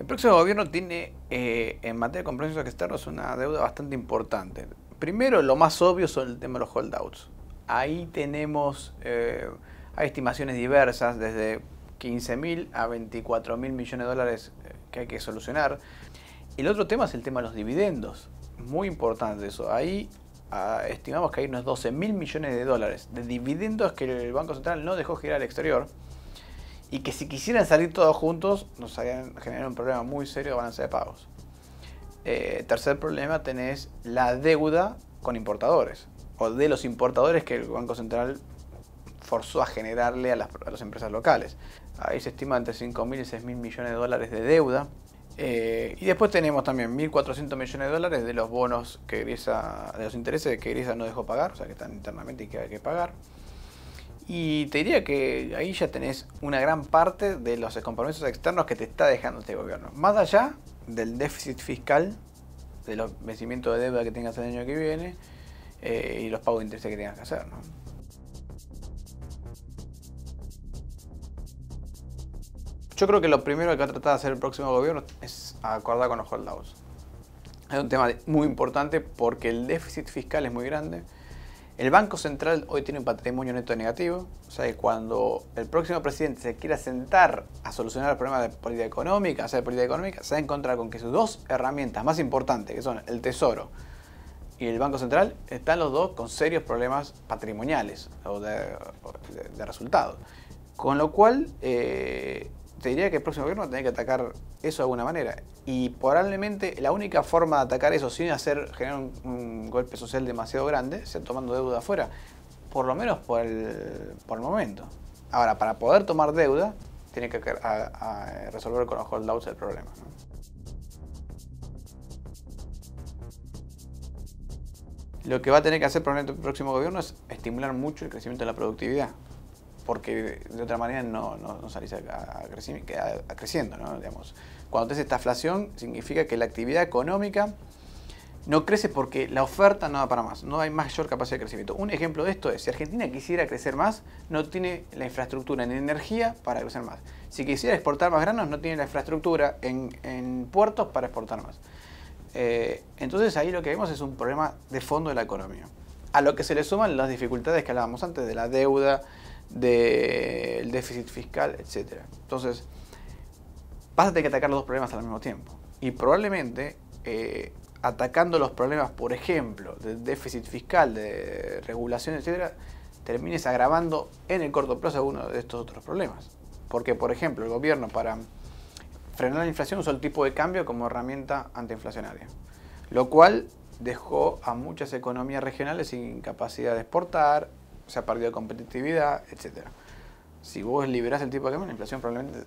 El próximo gobierno tiene eh, en materia de compromisos externos una deuda bastante importante. Primero, lo más obvio son el tema de los holdouts. Ahí tenemos, eh, hay estimaciones diversas, desde 15.000 a 24.000 mil millones de dólares eh, que hay que solucionar. El otro tema es el tema de los dividendos. Muy importante eso. Ahí ah, estimamos que hay unos 12 mil millones de dólares de dividendos que el Banco Central no dejó girar al exterior y que si quisieran salir todos juntos nos harían generar un problema muy serio de balance de pagos. Eh, tercer problema tenés la deuda con importadores o de los importadores que el Banco Central forzó a generarle a las, empresas locales. Ahí se estima entre 5.000 y 6.000 millones de dólares de deuda. Eh, y después tenemos también 1.400 millones de dólares de los bonos que de los intereses que Grisa no dejó pagar, o sea que están internamente y que hay que pagar. Y te diría que ahí ya tenés una gran parte de los compromisos externos que te está dejando este gobierno. Más allá del déficit fiscal, de los vencimientos de deuda que tengas el año que viene eh, y los pagos de interés que tengas que hacer. Yo creo que lo primero que va a tratar de hacer el próximo gobierno es acordar con los holdouts. Es un tema muy importante porque el déficit fiscal es muy grande. El Banco Central hoy tiene un patrimonio neto negativo, o sea que cuando el próximo presidente se quiera sentar a solucionar el problema de política económica, hacer política económica, se va a encontrar con que sus dos herramientas más importantes, que son el Tesoro y el Banco Central, están los dos con serios problemas patrimoniales o de, resultados. Con lo cual, eh, te diría que el próximo gobierno tiene que atacar eso de alguna manera. Y probablemente la única forma de atacar eso sin hacer generar un, golpe social demasiado grande sea tomando deuda afuera. Por lo menos por el, momento. Ahora, para poder tomar deuda, tiene que resolver con los holdouts el problema. Lo que va a tener que hacer el próximo gobierno es estimular mucho el crecimiento de la productividad porque de otra manera no, no, no salís a, creciendo. ¿no? Digamos, cuando tenés esta inflación, significa que la actividad económica no crece porque la oferta no da para más, no hay mayor capacidad de crecimiento. Un ejemplo de esto es, si Argentina quisiera crecer más, no tiene la infraestructura en energía para crecer más. Si quisiera exportar más granos, no tiene la infraestructura en, puertos para exportar más. Eh, entonces ahí lo que vemos es un problema de fondo de la economía. A lo que se le suman las dificultades que hablábamos antes de la deuda, del déficit fiscal, etc. Entonces, vas a que atacar los dos problemas al mismo tiempo. Y probablemente eh, atacando los problemas, por ejemplo, del déficit fiscal, de regulación, etc., termines agravando en el corto plazo alguno de estos otros problemas. Porque, por ejemplo, el gobierno para frenar la inflación usó el tipo de cambio como herramienta antiinflacionaria, lo cual dejó a muchas economías regionales sin capacidad de exportar, se ha perdido competitividad, etc. Si vos liberás el tipo de cambio, la inflación probablemente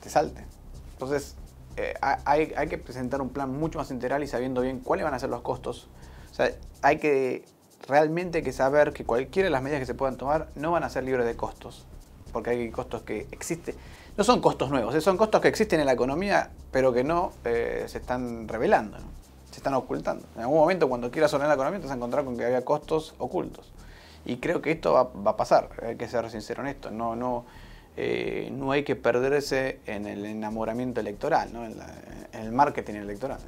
te, salte. Entonces, eh, hay, que presentar un plan mucho más integral y sabiendo bien cuáles van a ser los costos. O sea, hay que realmente que saber que cualquiera de las medidas que se puedan tomar no van a ser libres de costos, porque hay costos que existen. No son costos nuevos, eh, son costos que existen en la economía, pero que no eh, se están revelando. se están ocultando. En algún momento, cuando quieras sonar la economía, te vas a encontrar con que había costos ocultos. Y creo que esto va, a pasar, hay que ser sincero en esto. No, no, eh, no hay que perderse en el enamoramiento electoral, ¿no? en el marketing electoral.